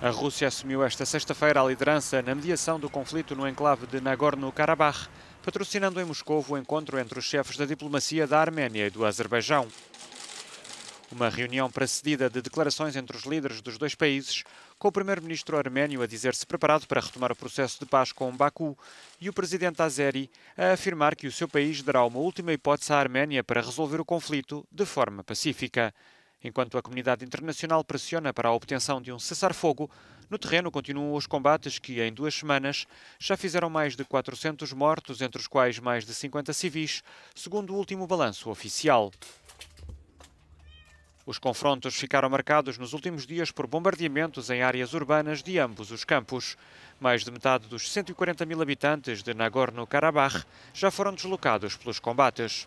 A Rússia assumiu esta sexta-feira a liderança na mediação do conflito no enclave de Nagorno-Karabakh, patrocinando em Moscou o encontro entre os chefes da diplomacia da Arménia e do Azerbaijão. Uma reunião precedida de declarações entre os líderes dos dois países, com o primeiro-ministro armênio a dizer-se preparado para retomar o processo de paz com Baku e o presidente Azeri a afirmar que o seu país dará uma última hipótese à Arménia para resolver o conflito de forma pacífica. Enquanto a comunidade internacional pressiona para a obtenção de um cessar-fogo, no terreno continuam os combates que, em duas semanas, já fizeram mais de 400 mortos, entre os quais mais de 50 civis, segundo o último balanço oficial. Os confrontos ficaram marcados nos últimos dias por bombardeamentos em áreas urbanas de ambos os campos. Mais de metade dos 140 mil habitantes de Nagorno-Karabakh já foram deslocados pelos combates.